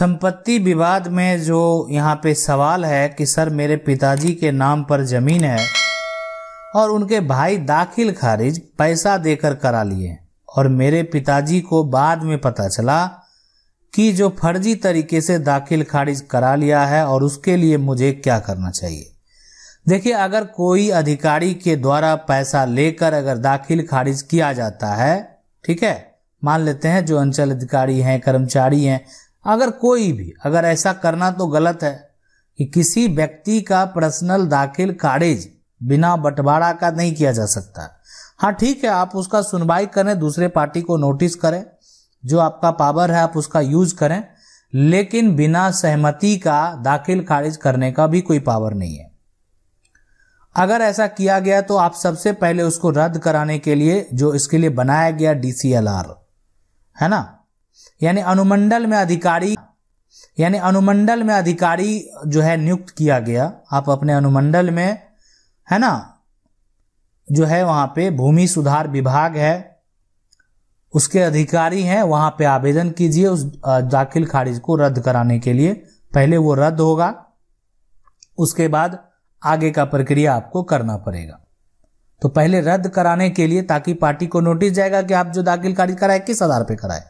संपत्ति विवाद में जो यहाँ पे सवाल है कि सर मेरे पिताजी के नाम पर जमीन है और उनके भाई दाखिल खारिज पैसा देकर करा लिए और मेरे पिताजी को बाद में पता चला कि जो फर्जी तरीके से दाखिल खारिज करा लिया है और उसके लिए मुझे क्या करना चाहिए देखिए अगर कोई अधिकारी के द्वारा पैसा लेकर अगर दाखिल खारिज किया जाता है ठीक है मान लेते हैं जो अंचल अधिकारी हैं कर्मचारी हैं अगर कोई भी अगर ऐसा करना तो गलत है कि किसी व्यक्ति का पर्सनल दाखिल खारिज बिना बंटवारा का नहीं किया जा सकता हाँ ठीक है आप उसका सुनवाई करें दूसरे पार्टी को नोटिस करें जो आपका पावर है आप उसका यूज करें लेकिन बिना सहमति का दाखिल खारिज करने का भी कोई पावर नहीं है अगर ऐसा किया गया तो आप सबसे पहले उसको रद्द कराने के लिए जो इसके लिए बनाया गया डीसीएलआर है ना यानी अनुमंडल में अधिकारी यानी अनुमंडल में अधिकारी जो है नियुक्त किया गया आप अपने अनुमंडल में है ना जो है वहां पे भूमि सुधार विभाग है उसके अधिकारी हैं वहां पे आवेदन कीजिए उस दाखिल खारिज को रद्द कराने के लिए पहले वो रद्द होगा उसके बाद आगे का प्रक्रिया आपको करना पड़ेगा तो पहले रद्द कराने के लिए ताकि पार्टी को नोटिस जाएगा कि आप जो दाखिल खारिज कराए किस आधार पर कराए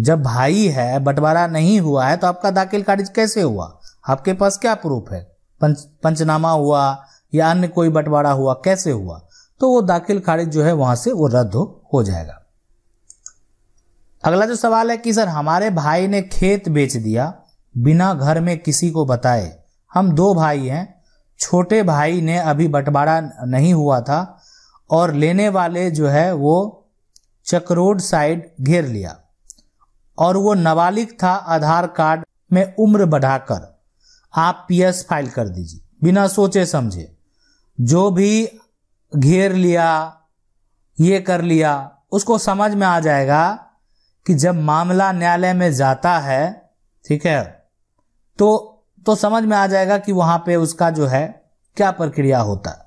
जब भाई है बंटवारा नहीं हुआ है तो आपका दाखिल खारिज कैसे हुआ आपके पास क्या प्रूफ है पंच पंचनामा हुआ या अन्य कोई बंटवारा हुआ कैसे हुआ तो वो दाखिल खारिज जो है वहां से वो रद्द हो, जाएगा अगला जो सवाल है कि सर हमारे भाई ने खेत बेच दिया बिना घर में किसी को बताए हम दो भाई हैं छोटे भाई ने अभी बंटवारा नहीं हुआ था और लेने वाले जो है वो चकरोड साइड घेर लिया और वो नाबालिग था आधार कार्ड में उम्र बढ़ाकर आप पीएस फाइल कर दीजिए बिना सोचे समझे जो भी घेर लिया ये कर लिया उसको समझ में आ जाएगा कि जब मामला न्यायालय में जाता है ठीक है तो तो समझ में आ जाएगा कि वहां पे उसका जो है क्या प्रक्रिया होता है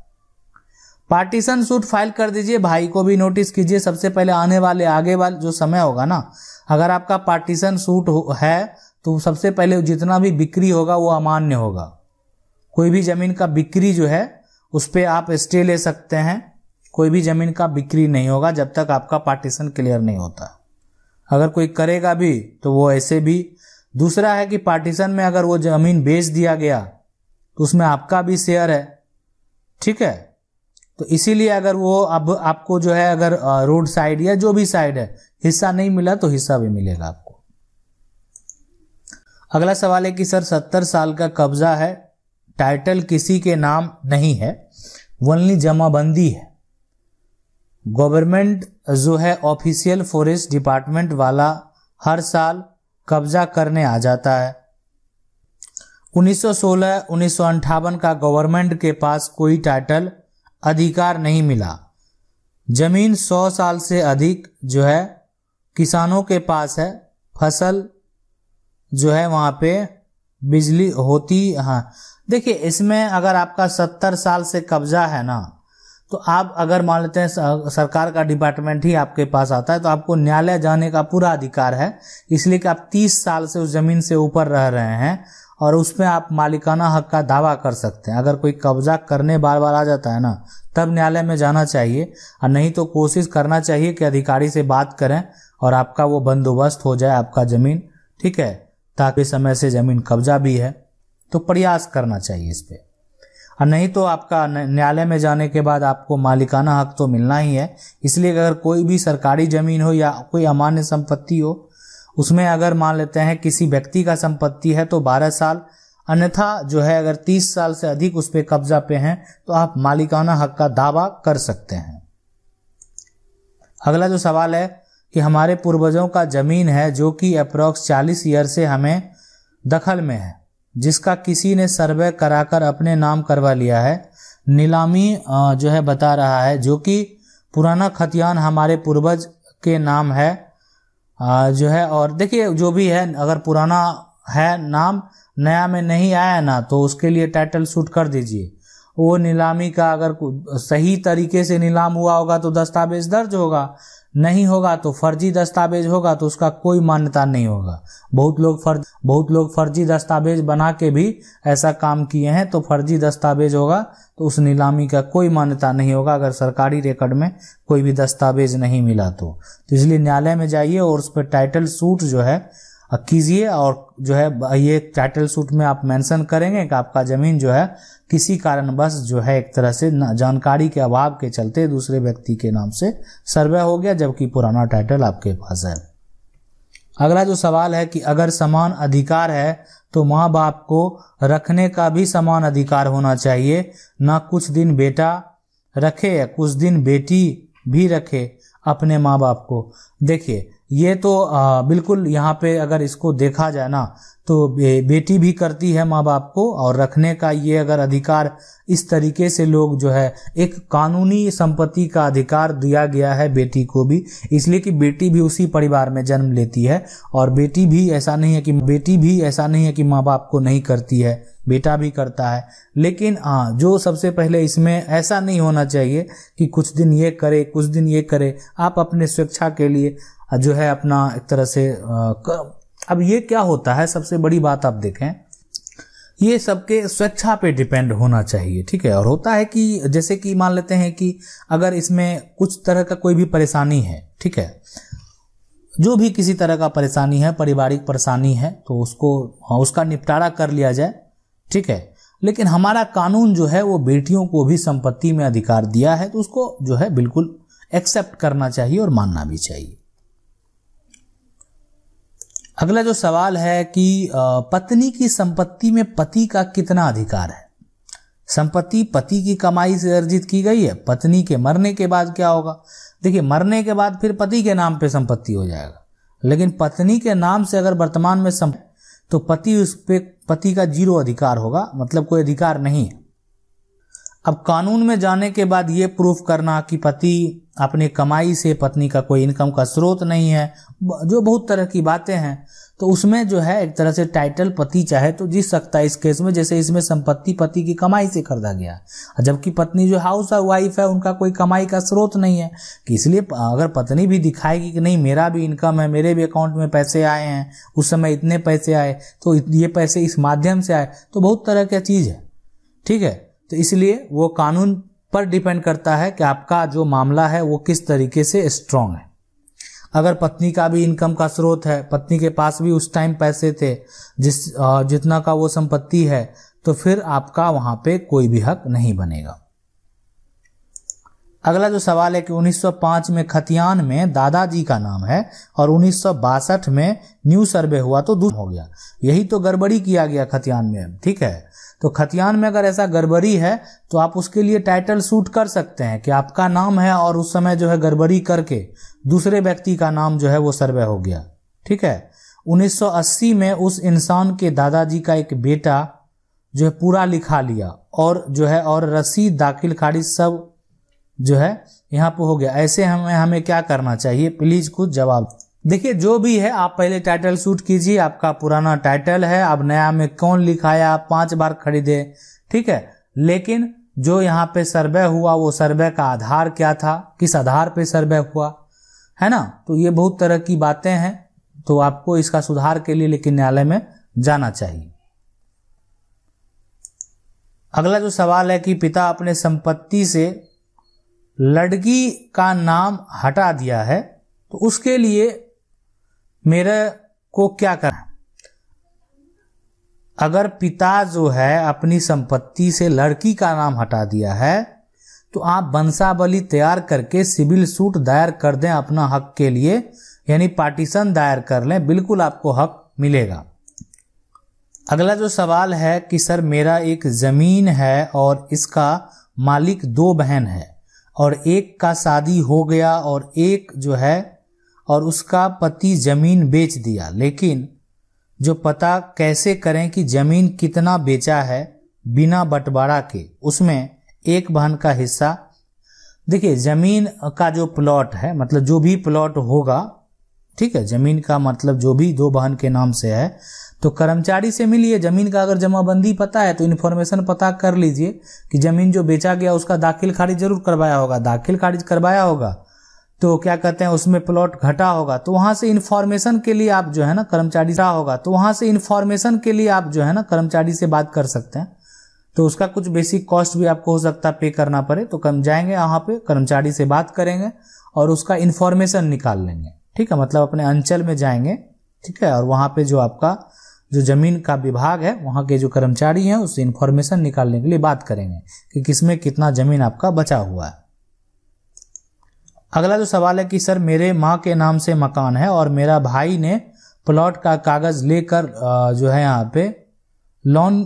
पार्टीशन सूट फाइल कर दीजिए भाई को भी नोटिस कीजिए सबसे पहले आने वाले आगे वाले जो समय होगा ना अगर आपका पार्टीशन सूट है तो सबसे पहले जितना भी बिक्री होगा वो अमान्य होगा कोई भी ज़मीन का बिक्री जो है उस पर आप स्टे ले सकते हैं कोई भी ज़मीन का बिक्री नहीं होगा जब तक आपका पार्टीशन क्लियर नहीं होता अगर कोई करेगा भी तो वो ऐसे भी दूसरा है कि पार्टीशन में अगर वो ज़मीन बेच दिया गया तो उसमें आपका भी शेयर है ठीक है तो इसीलिए अगर वो अब आपको जो है अगर रोड साइड या जो भी साइड है हिस्सा नहीं मिला तो हिस्सा भी मिलेगा आपको अगला सवाल है कि सर सत्तर साल का कब्जा है टाइटल किसी के नाम नहीं है वनली जमाबंदी है गवर्नमेंट जो है ऑफिशियल फॉरेस्ट डिपार्टमेंट वाला हर साल कब्जा करने आ जाता है 1916 उन्नीस का गवर्नमेंट के पास कोई टाइटल अधिकार नहीं मिला जमीन 100 साल से अधिक जो है किसानों के पास है फसल जो है वहाँ पे बिजली होती हाँ देखिए इसमें अगर आपका सत्तर साल से कब्जा है ना तो आप अगर मान लेते हैं सरकार का डिपार्टमेंट ही आपके पास आता है तो आपको न्यायालय जाने का पूरा अधिकार है इसलिए कि आप तीस साल से उस ज़मीन से ऊपर रह रहे हैं और उसमें आप मालिकाना हक का दावा कर सकते हैं अगर कोई कब्जा करने बार बार आ जाता है ना तब न्यायालय में जाना चाहिए और नहीं तो कोशिश करना चाहिए कि अधिकारी से बात करें और आपका वो बंदोबस्त हो जाए आपका ज़मीन ठीक है ताकि समय से ज़मीन कब्जा भी है तो प्रयास करना चाहिए इस पर और नहीं तो आपका न्यायालय में जाने के बाद आपको मालिकाना हक तो मिलना ही है इसलिए अगर कोई भी सरकारी ज़मीन हो या कोई अमान्य संपत्ति हो उसमें अगर मान लेते हैं किसी व्यक्ति का संपत्ति है तो 12 साल अन्यथा जो है अगर 30 साल से अधिक उस पर कब्जा पे हैं तो आप मालिकाना हक का दावा कर सकते हैं अगला जो सवाल है कि हमारे पूर्वजों का ज़मीन है जो कि अप्रॉक्स चालीस ईयर से हमें दखल में है जिसका किसी ने सर्वे कराकर अपने नाम करवा लिया है नीलामी जो है बता रहा है जो कि पुराना खतियान हमारे पूर्वज के नाम है जो है और देखिए जो भी है अगर पुराना है नाम नया में नहीं आया ना तो उसके लिए टाइटल शूट कर दीजिए वो नीलामी का अगर सही तरीके से नीलाम हुआ होगा तो दस्तावेज दर्ज होगा नहीं होगा तो फर्जी दस्तावेज होगा तो उसका कोई मान्यता नहीं होगा बहुत लोग फर्ज बहुत लोग फर्जी दस्तावेज बना के भी ऐसा काम किए हैं तो फर्जी दस्तावेज होगा तो उस नीलामी का कोई मान्यता नहीं होगा अगर सरकारी रिकॉर्ड में कोई भी दस्तावेज नहीं मिला तो, तो इसलिए न्यायालय में जाइए और उस पर टाइटल सूट जो है कीजिए और जो है ये टाइटल सूट में आप मेंशन करेंगे कि आपका ज़मीन जो है किसी कारणवश जो है एक तरह से जानकारी के अभाव के चलते दूसरे व्यक्ति के नाम से सर्वे हो गया जबकि पुराना टाइटल आपके पास है अगला जो सवाल है कि अगर समान अधिकार है तो माँ बाप को रखने का भी समान अधिकार होना चाहिए ना कुछ दिन बेटा रखे या कुछ दिन बेटी भी रखे अपने माँ बाप को देखिए ये तो आ, बिल्कुल यहाँ पे अगर इसको देखा जाए ना तो बे, बेटी भी करती है माँ बाप को और रखने का ये अगर अधिकार इस तरीके से लोग जो है एक कानूनी संपत्ति का अधिकार दिया गया है बेटी को भी इसलिए कि बेटी भी उसी परिवार में जन्म लेती है और बेटी भी ऐसा नहीं है कि बेटी भी ऐसा नहीं है कि माँ बाप को नहीं करती है बेटा भी करता है लेकिन आ, जो सबसे पहले इसमें ऐसा नहीं होना चाहिए कि कुछ दिन ये करे कुछ दिन ये करे आप अपने स्वेच्छा के लिए जो है अपना एक तरह से अब ये क्या होता है सबसे बड़ी बात आप देखें ये सबके स्वेच्छा पे डिपेंड होना चाहिए ठीक है और होता है कि जैसे कि मान लेते हैं कि अगर इसमें कुछ तरह का कोई भी परेशानी है ठीक है जो भी किसी तरह का परेशानी है पारिवारिक परेशानी है तो उसको हाँ, उसका निपटारा कर लिया जाए ठीक है लेकिन हमारा कानून जो है वो बेटियों को भी संपत्ति में अधिकार दिया है तो उसको जो है बिल्कुल एक्सेप्ट करना चाहिए और मानना भी चाहिए अगला जो सवाल है कि पत्नी की संपत्ति में पति का कितना अधिकार है संपत्ति पति की कमाई से अर्जित की गई है पत्नी के मरने के बाद क्या होगा देखिए मरने के बाद फिर पति के नाम पे संपत्ति हो जाएगा लेकिन पत्नी के नाम से अगर वर्तमान में संप तो पति उस पर पति का जीरो अधिकार होगा मतलब कोई अधिकार नहीं है अब कानून में जाने के बाद ये प्रूफ करना कि पति अपने कमाई से पत्नी का कोई इनकम का स्रोत नहीं है जो बहुत तरह की बातें हैं तो उसमें जो है एक तरह से टाइटल पति चाहे तो जीत सकता है इस केस में जैसे इसमें संपत्ति पति की कमाई से खरीदा गया जबकि पत्नी जो हाउस और वाइफ है उनका कोई कमाई का स्रोत नहीं है कि इसलिए अगर पत्नी भी दिखाएगी कि नहीं मेरा भी इनकम है मेरे भी अकाउंट में पैसे आए हैं उस समय इतने पैसे आए तो ये पैसे इस माध्यम से आए तो बहुत तरह का चीज़ है ठीक है तो इसलिए वो कानून पर डिपेंड करता है कि आपका जो मामला है वो किस तरीके से स्ट्रांग है अगर पत्नी का भी इनकम का स्रोत है पत्नी के पास भी उस टाइम पैसे थे जिस जितना का वो संपत्ति है तो फिर आपका वहां पे कोई भी हक नहीं बनेगा अगला जो सवाल है कि 1905 में खतियान में दादाजी का नाम है और उन्नीस में न्यू सर्वे हुआ तो दूर हो गया यही तो गड़बड़ी किया गया खतियान में ठीक है तो खतियान में अगर ऐसा गड़बड़ी है तो आप उसके लिए टाइटल सूट कर सकते हैं कि आपका नाम है और उस समय जो है गड़बड़ी करके दूसरे व्यक्ति का नाम जो है वो सर्वे हो गया ठीक है 1980 में उस इंसान के दादाजी का एक बेटा जो है पूरा लिखा लिया और जो है और रसीद दाखिल खारिज सब जो है यहाँ पर हो गया ऐसे हमें हमें क्या करना चाहिए प्लीज़ कुछ जवाब देखिए जो भी है आप पहले टाइटल शूट कीजिए आपका पुराना टाइटल है आप नया में कौन लिखाया आप पांच बार खरीदे ठीक है लेकिन जो यहाँ पे सर्वे हुआ वो सर्वे का आधार क्या था किस आधार पे सर्वे हुआ है ना तो ये बहुत तरह की बातें हैं तो आपको इसका सुधार के लिए लेकिन न्यायालय में जाना चाहिए अगला जो सवाल है कि पिता अपने संपत्ति से लड़की का नाम हटा दिया है तो उसके लिए मेरे को क्या करना अगर पिता जो है अपनी संपत्ति से लड़की का नाम हटा दिया है तो आप वंशावली तैयार करके सिविल सूट दायर कर दें अपना हक के लिए यानी पार्टीशन दायर कर लें बिल्कुल आपको हक मिलेगा अगला जो सवाल है कि सर मेरा एक ज़मीन है और इसका मालिक दो बहन है और एक का शादी हो गया और एक जो है और उसका पति जमीन बेच दिया लेकिन जो पता कैसे करें कि जमीन कितना बेचा है बिना बंटवारा के उसमें एक बहन का हिस्सा देखिए जमीन का जो प्लॉट है मतलब जो भी प्लॉट होगा ठीक है जमीन का मतलब जो भी दो बहन के नाम से है तो कर्मचारी से मिलिए जमीन का अगर जमाबंदी पता है तो इन्फॉर्मेशन पता कर लीजिए कि जमीन जो बेचा गया उसका दाखिल खारिज जरूर करवाया होगा दाखिल खारिज करवाया होगा तो क्या कहते हैं उसमें प्लॉट घटा होगा तो वहां से इन्फॉर्मेशन के लिए आप जो है ना कर्मचारी रहा होगा तो वहां से इन्फॉर्मेशन के लिए आप जो है ना कर्मचारी से बात कर सकते हैं तो उसका कुछ बेसिक कॉस्ट भी आपको हो सकता है पे करना पड़े तो कम जाएंगे यहाँ पे कर्मचारी से बात करेंगे और उसका इन्फॉर्मेशन निकाल लेंगे ठीक है मतलब अपने अंचल में जाएंगे ठीक है और वहाँ पे जो आपका जो जमीन का विभाग है वहाँ के जो कर्मचारी हैं उससे इन्फॉर्मेशन निकालने के लिए बात करेंगे कि किसमें कितना जमीन आपका बचा हुआ है अगला जो सवाल है कि सर मेरे माँ के नाम से मकान है और मेरा भाई ने प्लॉट का कागज़ लेकर जो है यहाँ पे लोन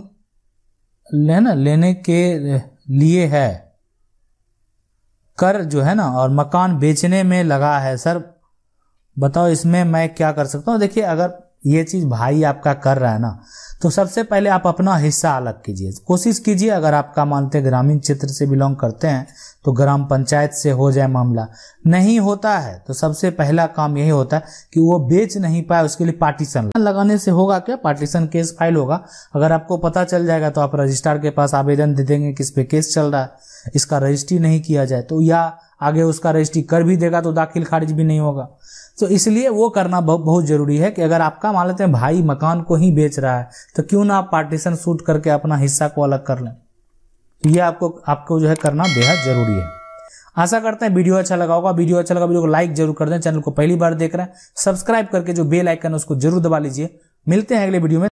है ना लेने के लिए है कर जो है ना और मकान बेचने में लगा है सर बताओ इसमें मैं क्या कर सकता हूँ देखिए अगर ये चीज़ भाई आपका कर रहा है ना तो सबसे पहले आप अपना हिस्सा अलग कीजिए कोशिश कीजिए अगर आपका मानते ग्रामीण क्षेत्र से बिलोंग करते हैं तो ग्राम पंचायत से हो जाए मामला नहीं होता है तो सबसे पहला काम यही होता है कि वो बेच नहीं पाए उसके लिए पार्टीशन लगाने से होगा क्या पार्टीशन केस फाइल होगा अगर आपको पता चल जाएगा तो आप रजिस्ट्रार के पास आवेदन दे देंगे किस पे केस चल रहा है इसका रजिस्ट्री नहीं किया जाए तो या आगे उसका रजिस्ट्री कर भी देगा तो दाखिल खारिज भी नहीं होगा तो इसलिए वो करना बहुत जरूरी है कि अगर आपका मान लेते हैं भाई मकान को ही बेच रहा है तो क्यों ना आप पार्टीशन सूट करके अपना हिस्सा को अलग कर लें ये आपको आपको जो है करना बेहद जरूरी है आशा करते हैं वीडियो अच्छा लगा होगा वीडियो अच्छा लगा वीडियो को लाइक जरूर कर दें चैनल को पहली बार देख रहे हैं सब्सक्राइब करके जो बेल आइकन उसको जरूर दबा लीजिए मिलते हैं अगले वीडियो में